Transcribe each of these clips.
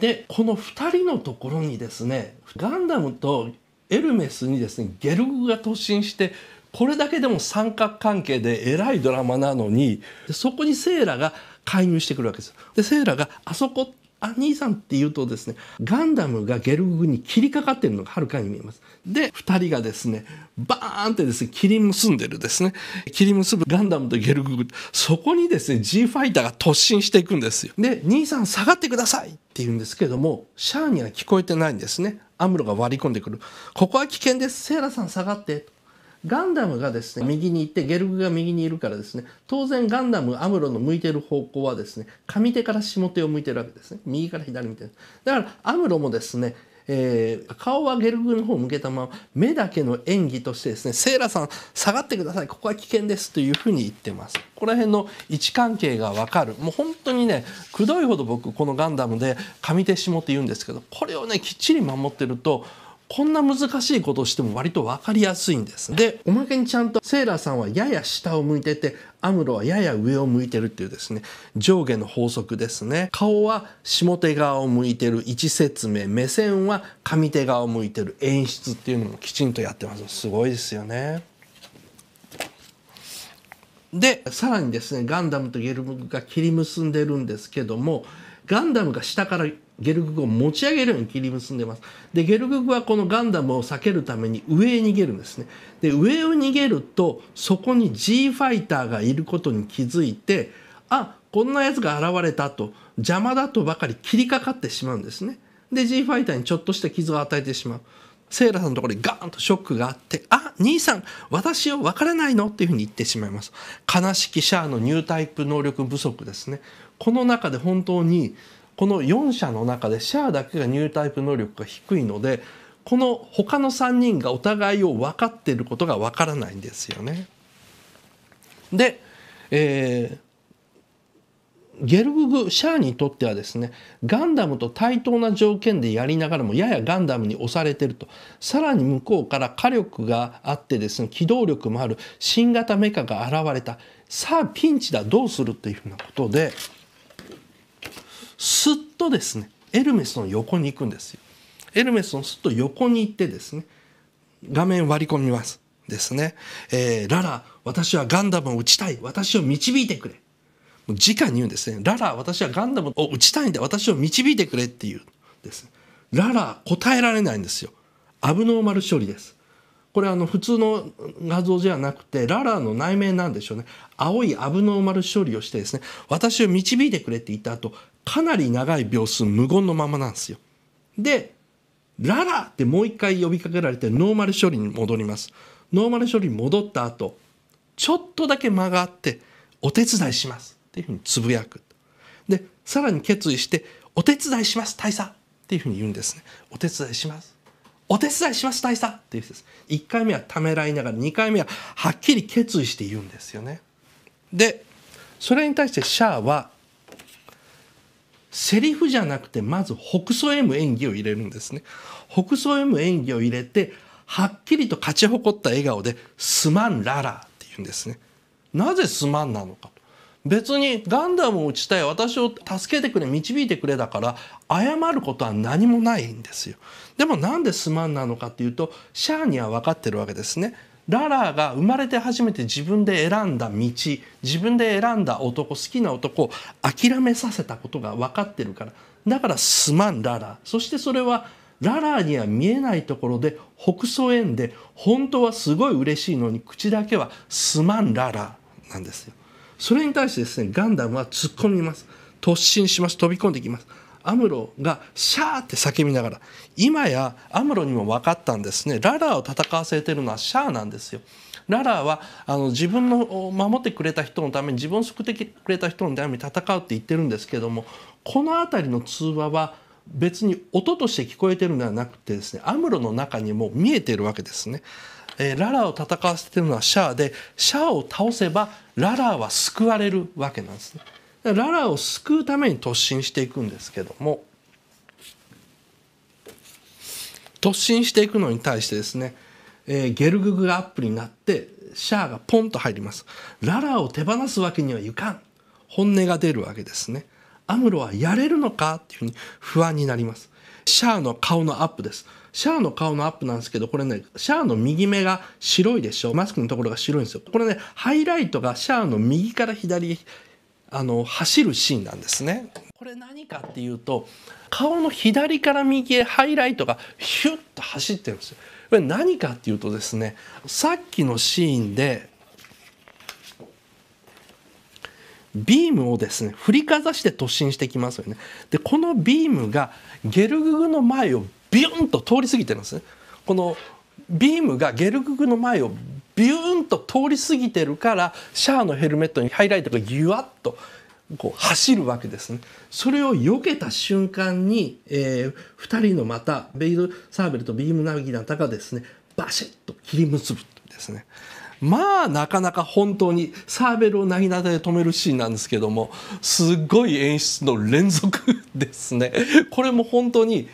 でこの2人のところにですねガンダムとエルメスにですねゲルグが突進してこれだけでも三角関係でえらいドラマなのにそこにセイラが介入してくるわけです。でセイラが「あそこっ兄さんって言うとですねガンダムがゲルググに切りかかってるのがはるかに見えますで2人がですねバーンってですね切り結んでるですね切り結ぶガンダムとゲルググそこにですね G ファイターが突進していくんですよで兄さん下がってくださいって言うんですけどもシャアには聞こえてないんですねアムロが割り込んでくるここは危険ですセイラさん下がってガンダムがですね、右に行って、ゲルグが右にいるからですね、当然ガンダム、アムロの向いてる方向はですね、上手から下手を向いてるわけですね。右から左みたいな。だから、アムロもですね、えー、顔はゲルグの方を向けたまま目だけの演技としてですねセイラさん下がってくださいここは危険ですというふうに言ってますこの辺の位置関係が分かるもう本当にねくどいほど僕このガンダムで上手下手言うんですけどこれをねきっちり守ってるとこんな難しいことをしても割と分かりやすいんです。で、おまけにちゃんとセーラーさんはやや下を向いてて、アムロはやや上を向いてるっていうですね、上下の法則ですね。顔は下手側を向いてる位置説明、目線は上手側を向いてる演出っていうのもきちんとやってます。すごいですよね。で、さらにですね、ガンダムとゲルムが切り結んでるんですけども、ガンダムが下からゲルググを持ち上げるように切り結んでます。で、ゲルググはこのガンダムを避けるために上へ逃げるんですね。で、上を逃げると、そこに G ファイターがいることに気づいて、あ、こんなやつが現れたと、邪魔だとばかり切りかかってしまうんですね。で、G ファイターにちょっとした傷を与えてしまう。セイラさんのところにガーンとショックがあって、あ、兄さん、私を分からないのっていうふうに言ってしまいます。悲しきシャアのニュータイプ能力不足ですね。この中で本当にこの4社の中でシャアだけがニュータイプ能力が低いのでこの他の3人がお互いを分かっていることが分からないんですよね。で、えーゲルググシャアにとってはですねガンダムと対等な条件でやりながらもややガンダムに押されてるとさらに向こうから火力があってですね機動力もある新型メカが現れたさあピンチだどうするっていうふうなことですっとですねエルメスの横に行くんですよエルメスのすっと横に行ってですね画面割り込みますですね、えー、ララ私はガンダムを撃ちたい私を導いてくれもう直に言うんですねララ私はガンダムを撃ちたいんだ私を導いてくれっていうです、ララ答えられないんですよアブノーマル処理ですこれあの普通の画像じゃなくてララの内面なんでしょうね青いアブノーマル処理をしてですね私を導いてくれって言った後かなり長い秒数無言のままなんですよ。で、ララってもう一回呼びかけられてノーマル処理に戻ります。ノーマル処理に戻った後、ちょっとだけ間があって、お手伝いしますっていうふうにつぶやく。で、さらに決意して、お手伝いします、大佐っていうふうに言うんですね。お手伝いします。お手伝いします、大佐っていうです。1回目はためらいながら、2回目ははっきり決意して言うんですよね。で、それに対してシャアはセリフじゃなくてまず北総 M 演技を入れるんですね北総 M 演技を入れてはっきりと勝ち誇った笑顔で「すまんララ」って言うんですねなぜすまんなのか別にガンダムを撃ちたい私を助けてくれ導いてくれだから謝ることは何もないんですよでもなんですまんなのかっていうとシャアには分かってるわけですねララが生まれて初めて自分で選んだ道自分で選んだ男好きな男を諦めさせたことが分かってるからだからすまんララそしてそれはララには見えないところで北総園で本当はすごい嬉しいのに口だけはすまんララなんですよそれに対してですねガンダムは突っ込みます突進します飛び込んできますアムロがシャーって叫びながら今やアムロにも分かったんですねララーを戦わせてるのはシャーなんですよ。ララーはあの自分のを守ってくれた人のために自分を救ってくれた人のために戦うって言ってるんですけどもこの辺りの通話は別に音として聞こえてるのではなくてですねアムロの中にも見えてるわけですね。えー、ララーを戦わせてるのはシャーでシャーを倒せばララーは救われるわけなんですね。ララを救うために突進していくんですけども突進していくのに対してですね、えー、ゲルググがアップになってシャアがポンと入りますララを手放すわけにはいかん本音が出るわけですねアムロはやれるのかっていうふうに不安になりますシャアの顔のアップですシャアの顔のアップなんですけど、これね、シャアの右目が白いでしょマスクのところが白いんですよ。これね、ハイライトがシャアの右から左あの走るシーンなんですね。これ何かっていうと顔の左から右へハイライトがヒュッと走ってるんですよ。これ何かっていうとですねさっきのシーンでビームをですね振りかざして突進してきますよね。でこのビームがゲルググの前をビュンと通り過ぎてるんですね。このビームがゲルググの前をビューンと通り過ぎてるからシャアのヘルメットにハイライトがギュワッとこう走るわけですね。それを避けた瞬間に、えー、2人のまたベイド・サーベルとビーム・ナギナタがですねバシッと切り結ぶですね。まあなかなか本当にサーベルをなぎなたで止めるシーンなんですけどもすごい演出の連続ですね。これも本当に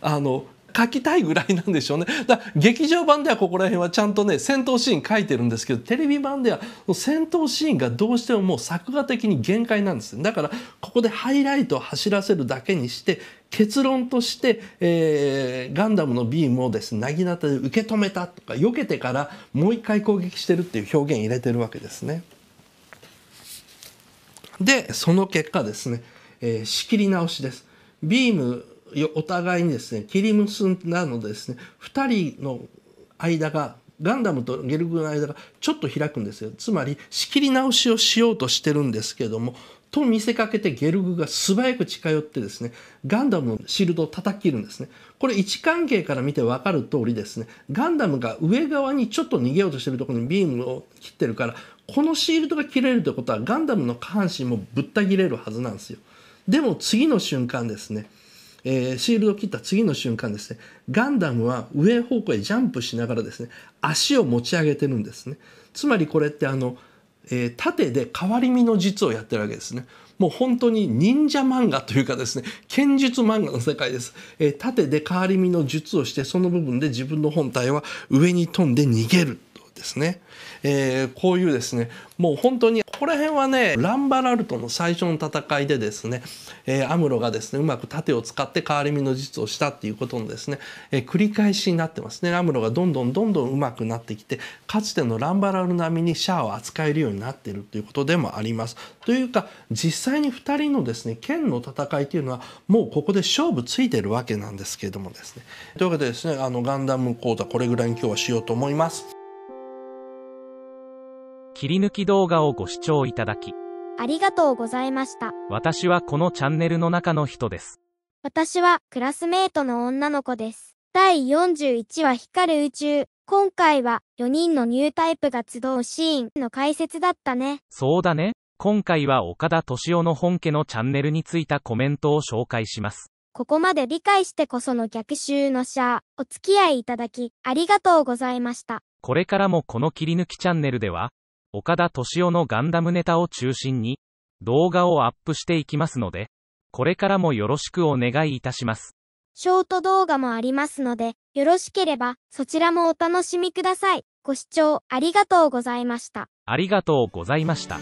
あの書きたいぐらいなんでしょうね だ劇場版ではここら辺はちゃんとね戦闘シーン書いてるんですけどテレビ版では戦闘シーンがどうしてももう作画的に限界なんですだからここでハイライトを走らせるだけにして結論として、えー、ガンダムのビームをですねなぎなたで受け止めたとか避けてからもう一回攻撃してるっていう表現入れてるわけですね。でその結果ですね、えー、仕切り直しです。ビームお互いにですね切り結んだのでですね2人の間がガンダムとゲルグの間がちょっと開くんですよつまり仕切り直しをしようとしてるんですけどもと見せかけてゲルグが素早く近寄ってですねガンダムのシールドを叩き切るんですねこれ位置関係から見て分かる通りですねガンダムが上側にちょっと逃げようとしてるところにビームを切ってるからこのシールドが切れるってことはガンダムの下半身もぶった切れるはずなんですよでも次の瞬間ですねえー、シールドを切った次の瞬間ですね、ガンダムは上方向へジャンプしながらですね、足を持ち上げてるんですね。つまりこれってあの、えー、盾で変わり身の術をやってるわけですね。もう本当に忍者漫画というかですね、剣術漫画の世界です。えー、盾で変わり身の術をして、その部分で自分の本体は上に飛んで逃げる。ですね、えー、こういうですねもう本当にこら辺はねランバラルトの最初の戦いでですね、えー、アムロがですねうまく盾を使って変わり身の術をしたっていうことのですね、えー、繰り返しになってますねアムロがどんどんどんどんうまくなってきてかつてのランバラル並みにシャアを扱えるようになっているということでもあります。というか実際に2人のですね剣の戦いというのはもうここで勝負ついてるわけなんですけれどもですね。というわけでですねあのガンダム講座これぐらいに今日はしようと思います。切り抜き動画をご視聴いただき、ありがとうございました。私はこのチャンネルの中の人です。私はクラスメートの女の子です。第41話光る宇宙。今回は4人のニュータイプが集うシーンの解説だったね。そうだね。今回は岡田敏夫の本家のチャンネルについたコメントを紹介します。ここまで理解してこその逆襲のシャア、お付き合いいただき、ありがとうございました。これからもこの切り抜きチャンネルでは、岡田敏夫のガンダムネタを中心に、動画をアップしていきますので、これからもよろしくお願いいたします。ショート動画もありますので、よろしければそちらもお楽しみください。ご視聴ありがとうございました。ありがとうございました。